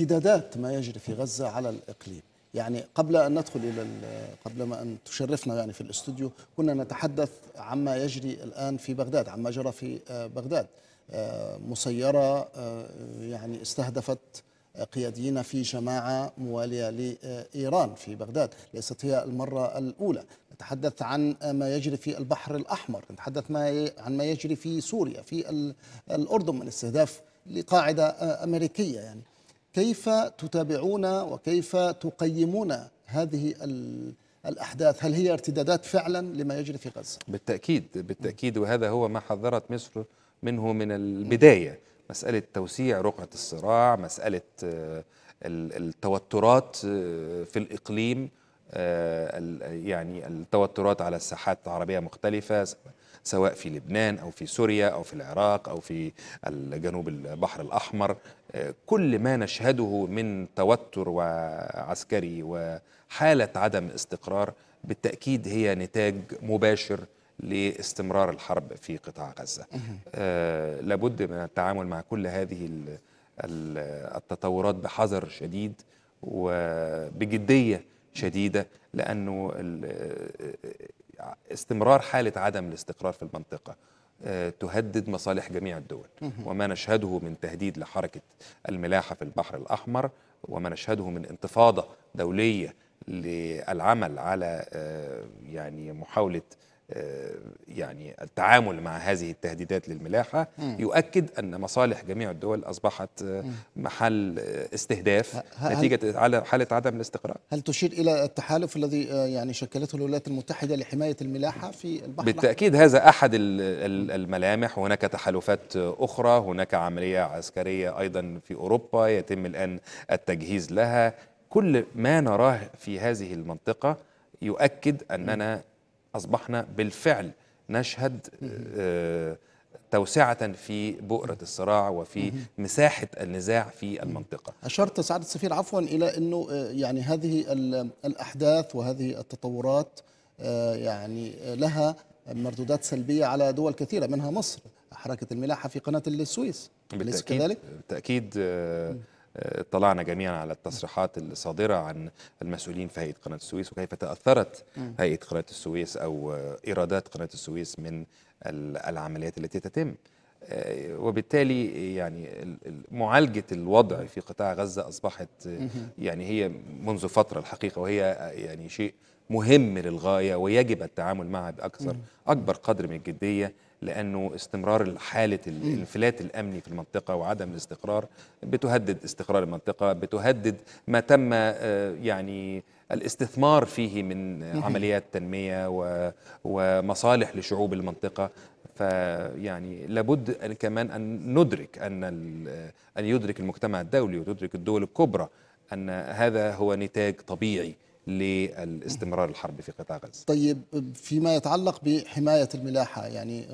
امتدادات ما يجري في غزة على الإقليم يعني قبل أن ندخل إلى قبل ما أن تشرفنا يعني في الاستوديو كنا نتحدث عما يجري الآن في بغداد عما جرى في آه، بغداد آه، مسيرة آه، يعني استهدفت قياديين في جماعة موالية لإيران في بغداد ليست هي المرة الأولى نتحدث عن ما يجري في البحر الأحمر نتحدث ما عن ما يجري في سوريا في الأردن من استهداف لقاعدة أمريكية يعني كيف تتابعون وكيف تقيمون هذه الأحداث هل هي ارتدادات فعلا لما يجري في غزة؟ بالتأكيد بالتأكيد وهذا هو ما حذرت مصر منه من البداية مسألة توسيع رقعة الصراع مسألة آه، التوترات آه، في الإقليم آه، يعني التوترات على الساحات العربية مختلفة سواء في لبنان أو في سوريا أو في العراق أو في جنوب البحر الأحمر آه، كل ما نشهده من توتر وعسكري وحالة عدم استقرار بالتأكيد هي نتاج مباشر لاستمرار الحرب في قطاع غزة آه لابد من التعامل مع كل هذه التطورات بحذر شديد وبجدية شديدة لأنه استمرار حالة عدم الاستقرار في المنطقة آه، تهدد مصالح جميع الدول وما نشهده من تهديد لحركة الملاحة في البحر الأحمر وما نشهده من انتفاضة دولية للعمل على آه، يعني محاولة آه، يعني التعامل مع هذه التهديدات للملاحة يؤكد أن مصالح جميع الدول أصبحت آه، محل استهداف نتيجة على حالة عدم الاستقرار هل تشير إلى التحالف الذي آه، يعني شكلته الولايات المتحدة لحماية الملاحة في البحر بالتأكيد هذا أحد الملامح هناك تحالفات أخرى هناك عملية عسكرية أيضا في أوروبا يتم الآن التجهيز لها كل ما نراه في هذه المنطقة يؤكد أننا أصبحنا بالفعل نشهد آه، توسعة في بؤرة الصراع وفي مساحة النزاع في المنطقة أشرت سعادة السفير عفوا إلى أنه آه، يعني هذه الأحداث وهذه التطورات آه، يعني لها مردودات سلبية على دول كثيرة منها مصر حركة الملاحة في قناة السويس بالتأكيد, بالتأكيد اطلعنا جميعا على التصريحات الصادرة عن المسؤولين في هيئة قناة السويس وكيف تأثرت هيئة قناة السويس أو إيرادات قناة السويس من العمليات التي تتم آه، وبالتالي يعني معالجة الوضع في قطاع غزة أصبحت آه، يعني هي منذ فترة الحقيقة وهي آه، يعني شيء مهم للغاية ويجب التعامل معها بأكثر أكبر قدر من الجدية لانه استمرار حاله الانفلات الامني في المنطقه وعدم الاستقرار بتهدد استقرار المنطقه بتهدد ما تم آه، يعني الاستثمار فيه من عمليات تنميه ومصالح لشعوب المنطقه فيعني لابد كمان ان ندرك ان ان يدرك المجتمع الدولي وتدرك الدول الكبرى ان هذا هو نتاج طبيعي للاستمرار الحرب في قطاع غزة طيب فيما يتعلق بحماية الملاحة يعني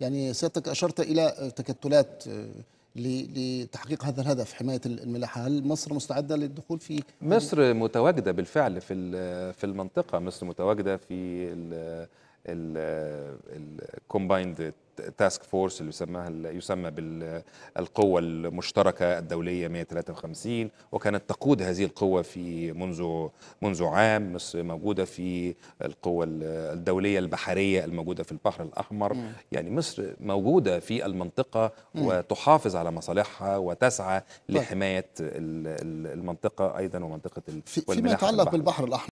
يعني سيادتك أشرت إلى تكتلات آه، لتحقيق هذا الهدف حماية الملاحة هل مصر مستعدة للدخول في مصر متواجدة بالفعل في في المنطقة مصر متواجدة في الكومبايند التاسك فورس اللي يسماها يسمى بالقوه المشتركه الدوليه 153 وكانت تقود هذه القوه في منذ منذ عام مصر موجوده في القوه الدوليه البحريه الموجوده في البحر الاحمر مم. يعني مصر موجوده في المنطقه مم. وتحافظ على مصالحها وتسعى طيب. لحمايه المنطقه ايضا ومنطقه فيما يتعلق بالبحر الاحمر